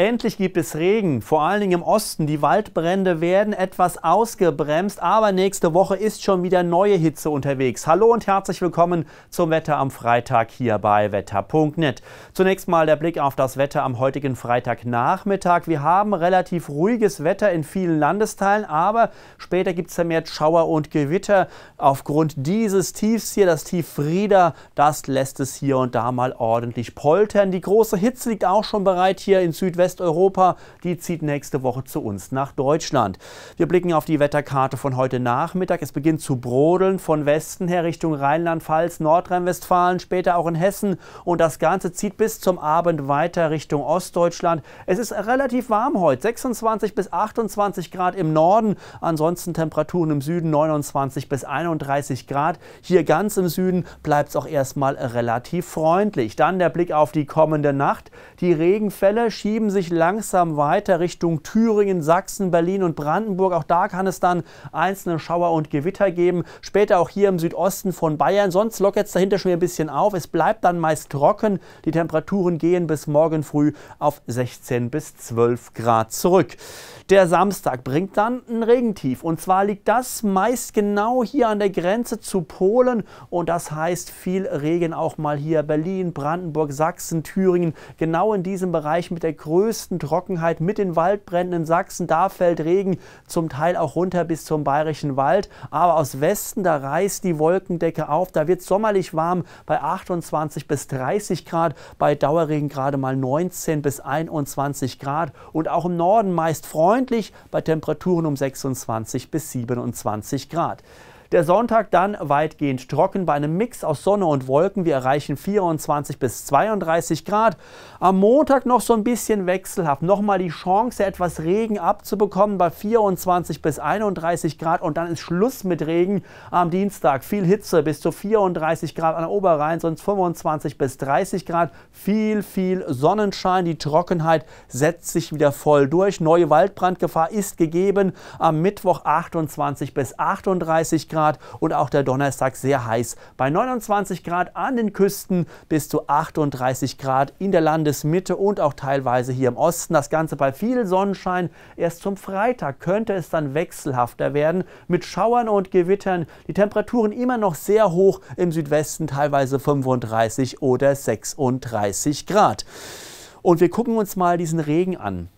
Endlich gibt es Regen, vor allen Dingen im Osten. Die Waldbrände werden etwas ausgebremst, aber nächste Woche ist schon wieder neue Hitze unterwegs. Hallo und herzlich willkommen zum Wetter am Freitag hier bei wetter.net. Zunächst mal der Blick auf das Wetter am heutigen Freitagnachmittag. Wir haben relativ ruhiges Wetter in vielen Landesteilen, aber später gibt es vermehrt Schauer und Gewitter. Aufgrund dieses Tiefs hier, das Tief Frieda, das lässt es hier und da mal ordentlich poltern. Die große Hitze liegt auch schon bereit hier in Südwesten. Westeuropa, die zieht nächste Woche zu uns nach Deutschland. Wir blicken auf die Wetterkarte von heute Nachmittag. Es beginnt zu brodeln von Westen her Richtung Rheinland-Pfalz, Nordrhein-Westfalen, später auch in Hessen. Und das Ganze zieht bis zum Abend weiter Richtung Ostdeutschland. Es ist relativ warm heute, 26 bis 28 Grad im Norden. Ansonsten Temperaturen im Süden 29 bis 31 Grad. Hier ganz im Süden bleibt es auch erstmal relativ freundlich. Dann der Blick auf die kommende Nacht. Die Regenfälle schieben sich sich langsam weiter Richtung Thüringen, Sachsen, Berlin und Brandenburg. Auch da kann es dann einzelne Schauer und Gewitter geben. Später auch hier im Südosten von Bayern. Sonst lockert es dahinter schon ein bisschen auf. Es bleibt dann meist trocken. Die Temperaturen gehen bis morgen früh auf 16 bis 12 Grad zurück. Der Samstag bringt dann ein Regentief. Und zwar liegt das meist genau hier an der Grenze zu Polen. Und das heißt viel Regen auch mal hier Berlin, Brandenburg, Sachsen, Thüringen. Genau in diesem Bereich mit der größten größten Trockenheit mit den Waldbränden in Sachsen. Da fällt Regen zum Teil auch runter bis zum Bayerischen Wald. Aber aus Westen, da reißt die Wolkendecke auf. Da wird sommerlich warm bei 28 bis 30 Grad, bei Dauerregen gerade mal 19 bis 21 Grad. Und auch im Norden meist freundlich bei Temperaturen um 26 bis 27 Grad. Der Sonntag dann weitgehend trocken bei einem Mix aus Sonne und Wolken. Wir erreichen 24 bis 32 Grad. Am Montag noch so ein bisschen wechselhaft. Nochmal die Chance, etwas Regen abzubekommen bei 24 bis 31 Grad. Und dann ist Schluss mit Regen am Dienstag. Viel Hitze bis zu 34 Grad an der Oberrhein, sonst 25 bis 30 Grad. Viel, viel Sonnenschein. Die Trockenheit setzt sich wieder voll durch. Neue Waldbrandgefahr ist gegeben. Am Mittwoch 28 bis 38 Grad. Grad und auch der Donnerstag sehr heiß bei 29 Grad an den Küsten bis zu 38 Grad in der Landesmitte und auch teilweise hier im Osten. Das Ganze bei viel Sonnenschein. Erst zum Freitag könnte es dann wechselhafter werden mit Schauern und Gewittern. Die Temperaturen immer noch sehr hoch im Südwesten, teilweise 35 oder 36 Grad. Und wir gucken uns mal diesen Regen an.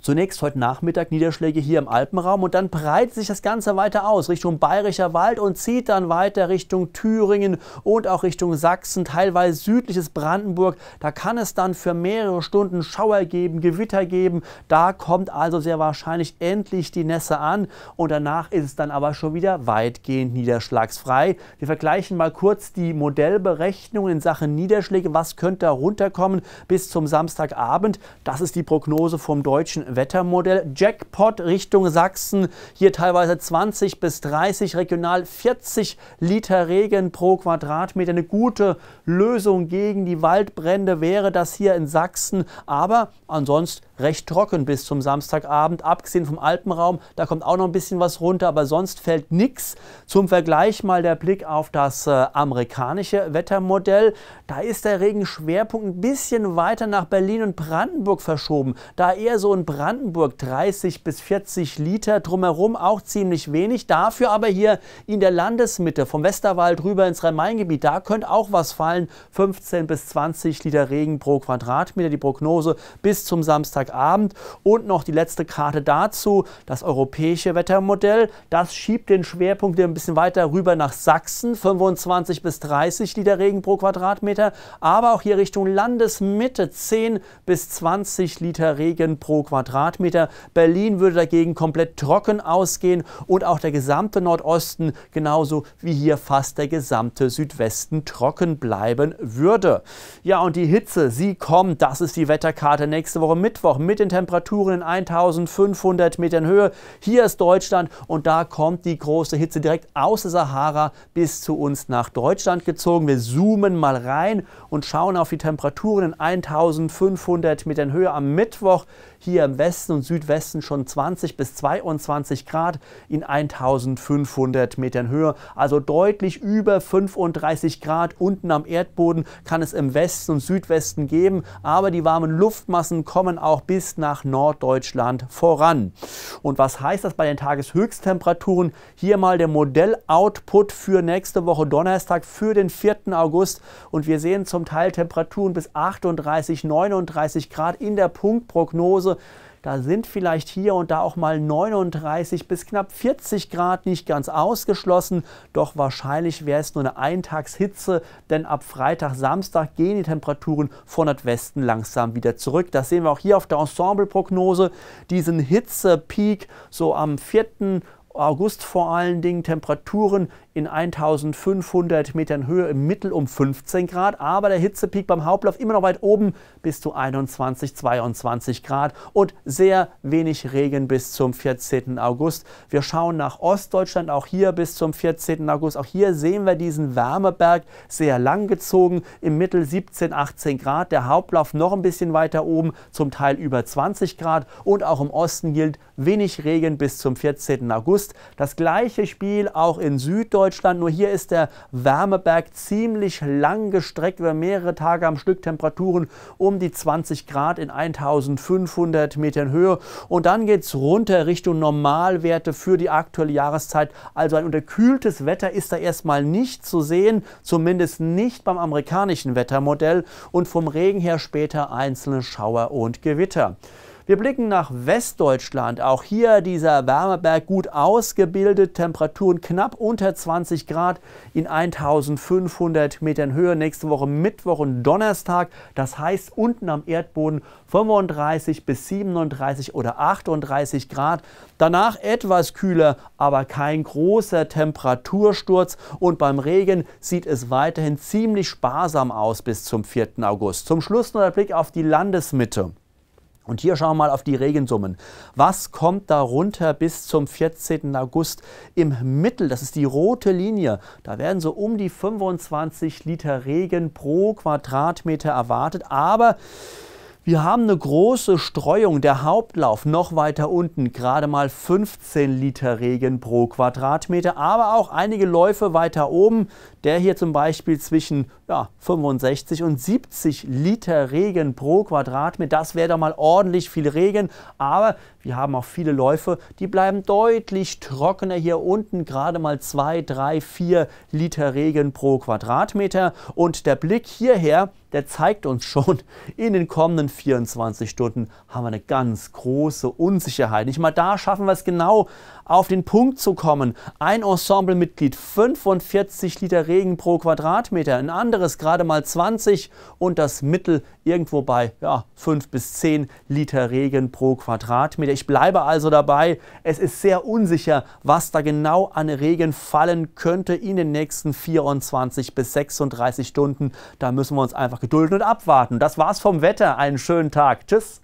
Zunächst heute Nachmittag Niederschläge hier im Alpenraum und dann breitet sich das Ganze weiter aus Richtung Bayerischer Wald und zieht dann weiter Richtung Thüringen und auch Richtung Sachsen, teilweise südliches Brandenburg. Da kann es dann für mehrere Stunden Schauer geben, Gewitter geben. Da kommt also sehr wahrscheinlich endlich die Nässe an und danach ist es dann aber schon wieder weitgehend niederschlagsfrei. Wir vergleichen mal kurz die Modellberechnung in Sachen Niederschläge. Was könnte da runterkommen bis zum Samstagabend? Das ist die Prognose vom deutschen Wettermodell. Jackpot Richtung Sachsen, hier teilweise 20 bis 30, regional 40 Liter Regen pro Quadratmeter. Eine gute Lösung gegen die Waldbrände wäre das hier in Sachsen. Aber ansonsten recht trocken bis zum Samstagabend, abgesehen vom Alpenraum. Da kommt auch noch ein bisschen was runter, aber sonst fällt nichts. Zum Vergleich mal der Blick auf das äh, amerikanische Wettermodell. Da ist der Regenschwerpunkt ein bisschen weiter nach Berlin und Brandenburg verschoben. Da eher so in Brandenburg 30 bis 40 Liter, drumherum auch ziemlich wenig. Dafür aber hier in der Landesmitte vom Westerwald rüber ins Rhein-Main-Gebiet, da könnte auch was fallen. 15 bis 20 Liter Regen pro Quadratmeter. Die Prognose bis zum Samstag Freitagabend. Und noch die letzte Karte dazu, das europäische Wettermodell. Das schiebt den Schwerpunkt ein bisschen weiter rüber nach Sachsen, 25 bis 30 Liter Regen pro Quadratmeter, aber auch hier Richtung Landesmitte 10 bis 20 Liter Regen pro Quadratmeter. Berlin würde dagegen komplett trocken ausgehen und auch der gesamte Nordosten genauso wie hier fast der gesamte Südwesten trocken bleiben würde. Ja, und die Hitze, sie kommt, das ist die Wetterkarte nächste Woche Mittwoch noch mit den Temperaturen in 1500 Metern Höhe. Hier ist Deutschland und da kommt die große Hitze direkt aus der Sahara bis zu uns nach Deutschland gezogen. Wir zoomen mal rein und schauen auf die Temperaturen in 1500 Metern Höhe am Mittwoch hier im Westen und Südwesten schon 20 bis 22 Grad in 1500 Metern Höhe, also deutlich über 35 Grad unten am Erdboden kann es im Westen und Südwesten geben, aber die warmen Luftmassen kommen auch bis nach Norddeutschland voran. Und was heißt das bei den Tageshöchsttemperaturen? Hier mal der Modelloutput für nächste Woche Donnerstag für den 4. August und wir sehen zum Teil Temperaturen bis 38, 39 Grad in der Punktprognose Hause. Da sind vielleicht hier und da auch mal 39 bis knapp 40 Grad nicht ganz ausgeschlossen, doch wahrscheinlich wäre es nur eine Eintagshitze, denn ab Freitag, Samstag gehen die Temperaturen von Nordwesten langsam wieder zurück. Das sehen wir auch hier auf der Ensemble-Prognose, diesen Hitzepeak so am 4. August vor allen Dingen Temperaturen in 1500 Metern Höhe im Mittel um 15 Grad, aber der Hitzepeak beim Hauptlauf immer noch weit oben bis zu 21, 22 Grad und sehr wenig Regen bis zum 14. August. Wir schauen nach Ostdeutschland auch hier bis zum 14. August. Auch hier sehen wir diesen Wärmeberg sehr lang gezogen, im Mittel 17, 18 Grad. Der Hauptlauf noch ein bisschen weiter oben, zum Teil über 20 Grad und auch im Osten gilt wenig Regen bis zum 14. August. Das gleiche Spiel auch in Süddeutschland Deutschland. Nur hier ist der Wärmeberg ziemlich lang gestreckt über mehrere Tage am Stück Temperaturen um die 20 Grad in 1500 Metern Höhe. Und dann geht es runter Richtung Normalwerte für die aktuelle Jahreszeit. Also ein unterkühltes Wetter ist da erstmal nicht zu sehen, zumindest nicht beim amerikanischen Wettermodell. Und vom Regen her später einzelne Schauer und Gewitter. Wir blicken nach Westdeutschland. Auch hier dieser Wärmeberg gut ausgebildet, Temperaturen knapp unter 20 Grad in 1500 Metern Höhe. Nächste Woche Mittwoch und Donnerstag. Das heißt unten am Erdboden 35 bis 37 oder 38 Grad. Danach etwas kühler, aber kein großer Temperatursturz. Und beim Regen sieht es weiterhin ziemlich sparsam aus bis zum 4. August. Zum Schluss noch der Blick auf die Landesmitte. Und hier schauen wir mal auf die Regensummen. Was kommt darunter bis zum 14. August? Im Mittel, das ist die rote Linie, da werden so um die 25 Liter Regen pro Quadratmeter erwartet. Aber wir haben eine große Streuung. Der Hauptlauf noch weiter unten, gerade mal 15 Liter Regen pro Quadratmeter, aber auch einige Läufe weiter oben. Der hier zum Beispiel zwischen ja, 65 und 70 Liter Regen pro Quadratmeter. Das wäre doch mal ordentlich viel Regen. Aber wir haben auch viele Läufe, die bleiben deutlich trockener. Hier unten gerade mal 2, 3, 4 Liter Regen pro Quadratmeter. Und der Blick hierher, der zeigt uns schon, in den kommenden 24 Stunden haben wir eine ganz große Unsicherheit. Nicht mal da schaffen wir es genau, auf den Punkt zu kommen. Ein Ensemblemitglied 45 Liter Regen pro Quadratmeter, ein anderes gerade mal 20 und das Mittel irgendwo bei ja, 5 bis 10 Liter Regen pro Quadratmeter. Ich bleibe also dabei, es ist sehr unsicher, was da genau an Regen fallen könnte in den nächsten 24 bis 36 Stunden. Da müssen wir uns einfach gedulden und abwarten. Das war's vom Wetter. Einen schönen Tag. Tschüss.